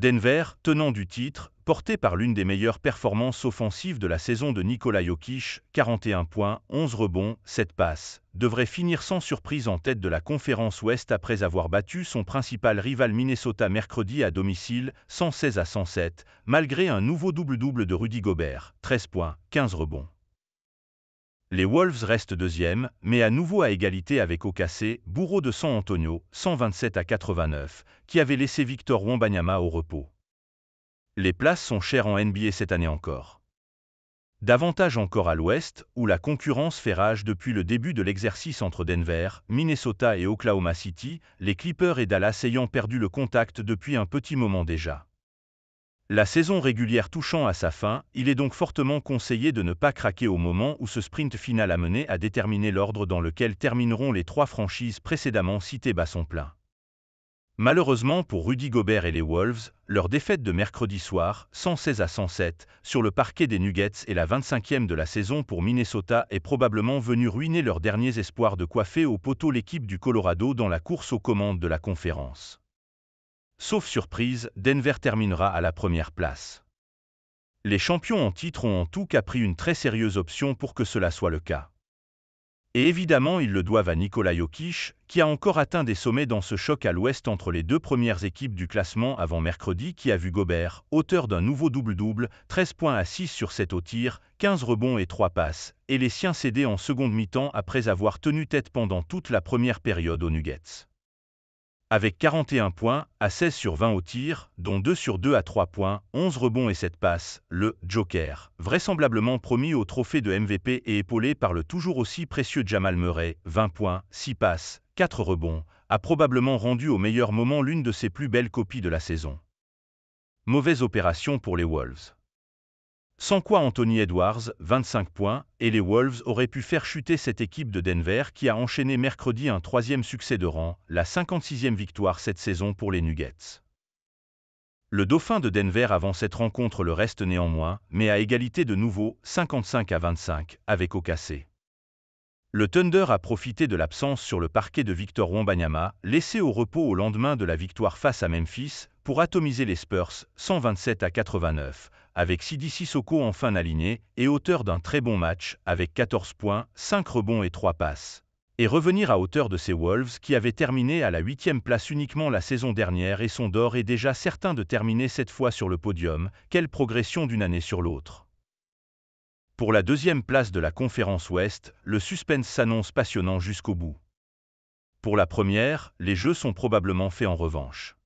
Denver, tenant du titre, porté par l'une des meilleures performances offensives de la saison de Nikola Jokic, 41 points, 11 rebonds, 7 passes, devrait finir sans surprise en tête de la conférence Ouest après avoir battu son principal rival Minnesota mercredi à domicile, 116 à 107, malgré un nouveau double-double de Rudy Gobert, 13 points, 15 rebonds. Les Wolves restent deuxième, mais à nouveau à égalité avec Ocassé, bourreau de San Antonio, 127 à 89, qui avait laissé Victor Wembanyama au repos. Les places sont chères en NBA cette année encore. Davantage encore à l'ouest, où la concurrence fait rage depuis le début de l'exercice entre Denver, Minnesota et Oklahoma City, les Clippers et Dallas ayant perdu le contact depuis un petit moment déjà. La saison régulière touchant à sa fin, il est donc fortement conseillé de ne pas craquer au moment où ce sprint final a mené à déterminer l'ordre dans lequel termineront les trois franchises précédemment citées bas son plein. Malheureusement pour Rudy Gobert et les Wolves, leur défaite de mercredi soir, 116 à 107, sur le parquet des Nuggets et la 25e de la saison pour Minnesota est probablement venue ruiner leurs derniers espoirs de coiffer au poteau l'équipe du Colorado dans la course aux commandes de la conférence. Sauf surprise, Denver terminera à la première place. Les champions en titre ont en tout cas pris une très sérieuse option pour que cela soit le cas. Et évidemment, ils le doivent à Nikola Jokic, qui a encore atteint des sommets dans ce choc à l'ouest entre les deux premières équipes du classement avant mercredi qui a vu Gobert, auteur d'un nouveau double-double, 13 points à 6 sur 7 au tir, 15 rebonds et 3 passes, et les siens cédés en seconde mi-temps après avoir tenu tête pendant toute la première période aux Nuggets avec 41 points à 16 sur 20 au tir, dont 2 sur 2 à 3 points, 11 rebonds et 7 passes, le Joker, vraisemblablement promis au trophée de MVP et épaulé par le toujours aussi précieux Jamal Murray, 20 points, 6 passes, 4 rebonds, a probablement rendu au meilleur moment l'une de ses plus belles copies de la saison. Mauvaise opération pour les Wolves. Sans quoi Anthony Edwards, 25 points, et les Wolves auraient pu faire chuter cette équipe de Denver qui a enchaîné mercredi un troisième succès de rang, la 56e victoire cette saison pour les Nuggets. Le dauphin de Denver avant cette rencontre le reste néanmoins, mais à égalité de nouveau, 55 à 25, avec au Le Thunder a profité de l'absence sur le parquet de Victor Wembanyama, laissé au repos au lendemain de la victoire face à Memphis, pour atomiser les Spurs, 127 à 89, avec Sidi Soko en fin alignée et auteur d'un très bon match avec 14 points, 5 rebonds et 3 passes. Et revenir à hauteur de ces Wolves qui avaient terminé à la 8 place uniquement la saison dernière et son d'or est déjà certain de terminer cette fois sur le podium, quelle progression d'une année sur l'autre. Pour la deuxième place de la conférence Ouest, le suspense s'annonce passionnant jusqu'au bout. Pour la première, les jeux sont probablement faits en revanche.